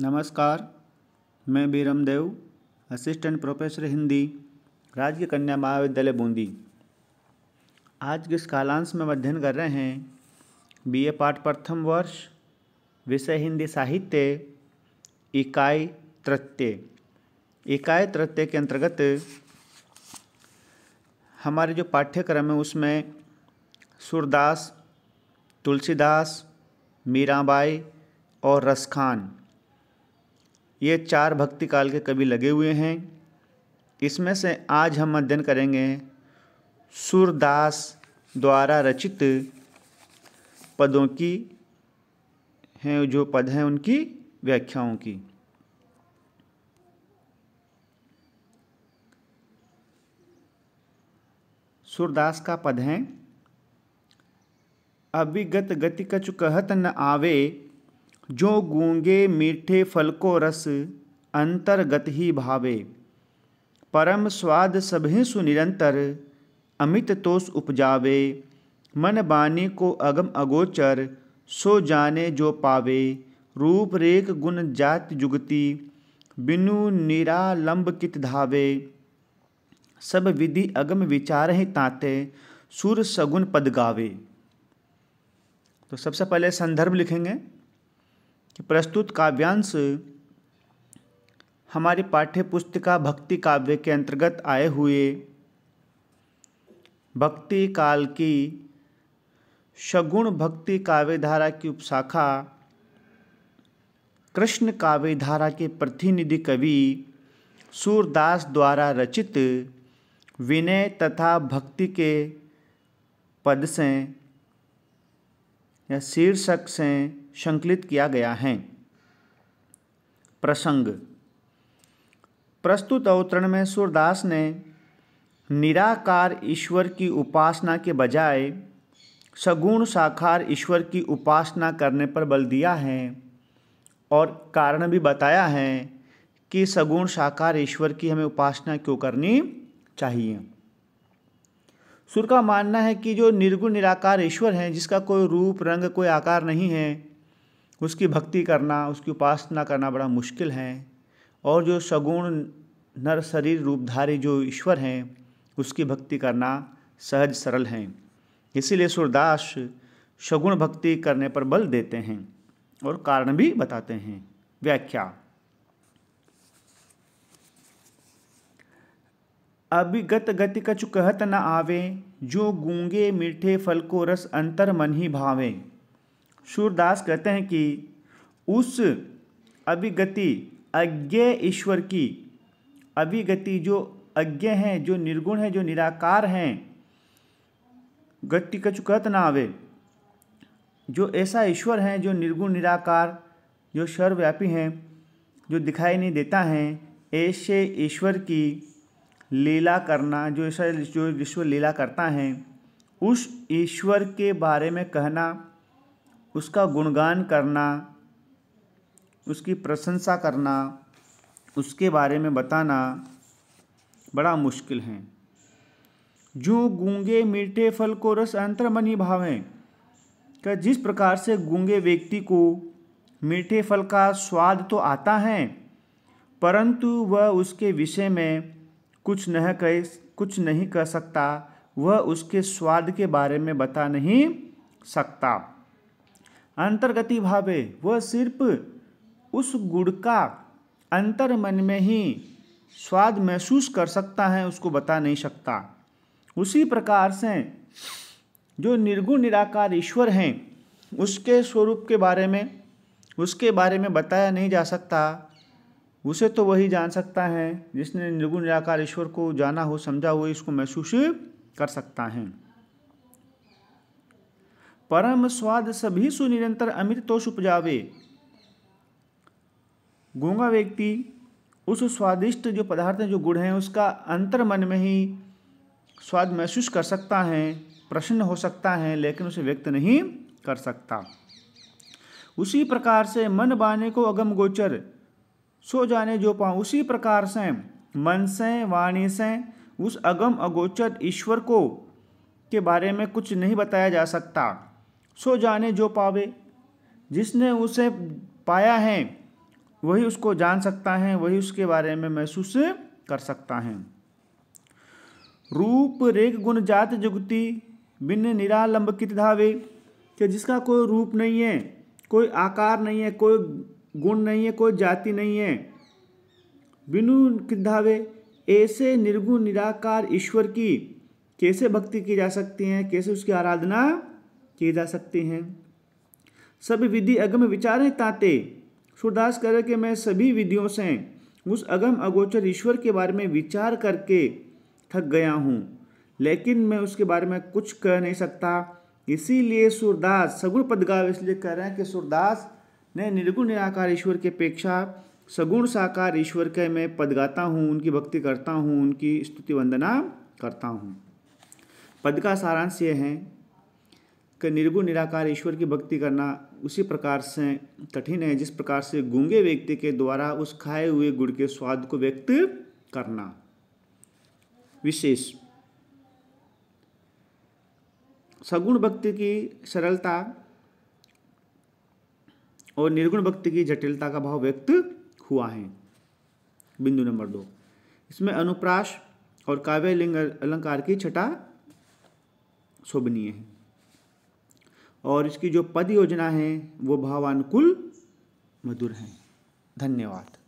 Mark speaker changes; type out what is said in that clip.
Speaker 1: नमस्कार मैं Biram Dev assistant professor Hindi राज्य कन्या महाविद्यालय बूंदी आज के कालांश में अध्ययन कर रहे हैं बीए पाठ प्रथम वर्ष विषय हिंदी साहित्य इकाई तृत्य इकाई तृत्य के अंतर्गत हमारे जो पाठ्यक्रम है उसमें सुरदास तुलसीदास मीराबाई और रसखान ये चार भक्ति काल के कवि लगे हुए हैं इसमें से आज हम अध्ययन करेंगे सूरदास द्वारा रचित पदों की हैं जो पद हैं उनकी व्याख्याओं की सूरदास का पद है अभिगत गति कछु कहत न आवे जो गूँगे मीठे फल को रस अंतर्गत ही भावे परम स्वाद सभी सुनिरंतर अमित तोष उपजावे मन बानी को अगम अगोचर सो जाने जो पावे रूप रेख गुण जात जुगति बिनु निरालंब कित धावे सब विधि अगम विचार ही ताते सुर सगुन पद गावे तो सबसे पहले संदर्भ लिखेंगे प्रस्तुत काव्यांश हमारे पाठ्य पुस्तिका भक्ति काव्य के अंतर्गत आए हुए भक्ति काल की सगुण भक्ति काव्य धारा की उपशाखा कृष्ण काव्य धारा के प्रतिनिधि कवि सूरदास द्वारा रचित विनय तथा भक्ति के पद से या शीर्षक से संकलित किया गया है प्रसंग प्रस्तुत अवतरण में सूरदास ने निराकार ईश्वर की उपासना के बजाय सगुण साकार ईश्वर की उपासना करने पर बल दिया है और कारण भी बताया है कि सगुण साकार ईश्वर की हमें उपासना क्यों करनी चाहिए सुर का मानना है कि जो निर्गुण निराकार ईश्वर हैं जिसका कोई रूप रंग कोई आकार नहीं है उसकी भक्ति करना उसकी उपासना करना बड़ा मुश्किल है और जो सगुण नर शरीर रूपधारी जो ईश्वर हैं उसकी भक्ति करना सहज सरल है इसीलिए सूरदास सगुण भक्ति करने पर बल देते हैं और कारण भी बताते हैं व्याख्या अभिगत गति कछु कहत न आवे जो गूंगे मीठे फल को रस अंतर मन ही भावें सूरदास कहते हैं कि उस अभिगति अज्ञे ईश्वर की अभिगति जो अज्ञे हैं जो निर्गुण हैं जो निराकार हैं गति कछु कहत ना आवे जो ऐसा ईश्वर हैं जो निर्गुण निराकार जो सर्वव्यापी हैं जो दिखाई नहीं देता है ऐसे ईश्वर की लीला करना जो ऐसा जो ईश्वर लीला करता है उस ईश्वर के बारे में कहना उसका गुणगान करना उसकी प्रशंसा करना उसके बारे में बताना बड़ा मुश्किल है जो गूंगे मीठे फल को रस अंतर्मनी भावें क्या जिस प्रकार से गूंगे व्यक्ति को मीठे फल का स्वाद तो आता है परंतु वह उसके विषय में कुछ न कह कुछ नहीं कह सकता वह उसके स्वाद के बारे में बता नहीं सकता अंतर्गति भावे वह सिर्फ़ उस गुड़ का अंतर मन में ही स्वाद महसूस कर सकता है उसको बता नहीं सकता उसी प्रकार से जो निर्गुण निराकार ईश्वर हैं उसके स्वरूप के बारे में उसके बारे में बताया नहीं जा सकता उसे तो वही जान सकता है जिसने निर्गुण निराकार ईश्वर को जाना हो समझा हो इसको महसूस कर सकता है परम स्वाद सभी सुनिरंतर अमित तोष उपजावे गूंगा व्यक्ति उस स्वादिष्ट जो पदार्थ जो गुड़ हैं उसका अंतर मन में ही स्वाद महसूस कर सकता है प्रसन्न हो सकता है लेकिन उसे व्यक्त नहीं कर सकता उसी प्रकार से मन बाने को अगम गोचर सो जाने जो पाऊँ उसी प्रकार से मन से वाणी से उस अगम अगोचर ईश्वर को के बारे में कुछ नहीं बताया जा सकता सो जाने जो पावे जिसने उसे पाया है वही उसको जान सकता है वही उसके बारे में महसूस कर सकता है रूप रेख गुण जात जुगति निरालंब कित धावे कि जिसका कोई रूप नहीं है कोई आकार नहीं है कोई गुण नहीं है कोई जाति नहीं है बिनु धावे ऐसे निर्गुण निराकार ईश्वर की कैसे भक्ति की जा सकती है कैसे उसकी आराधना किए जा सकते हैं सब विधि अगम विचारें ताते सुरदास कह रहे कि मैं सभी विधियों से उस अगम अगोचर ईश्वर के बारे में विचार करके थक गया हूँ लेकिन मैं उसके बारे में कुछ कह नहीं सकता इसीलिए सुरदास सगुण पदगाव इसलिए कह रहे हैं कि सुरदास ने निर्गुण निराकार ईश्वर की अपेक्षा सगुण साकार ईश्वर के मैं पद गाता हूँ उनकी भक्ति करता हूँ उनकी स्तुति वंदना करता हूँ पद का सारांश ये है कि निर्गुण निराकार ईश्वर की भक्ति करना उसी प्रकार से कठिन है जिस प्रकार से गूंगे व्यक्ति के द्वारा उस खाए हुए गुड़ के स्वाद को व्यक्त करना विशेष सगुण भक्ति की सरलता और निर्गुण भक्ति की जटिलता का भाव व्यक्त हुआ है बिंदु नंबर दो इसमें अनुप्राश और काव्य अलंकार की छटा शोभनीय है और इसकी जो पद योजना है वो भावानुकूल मधुर हैं धन्यवाद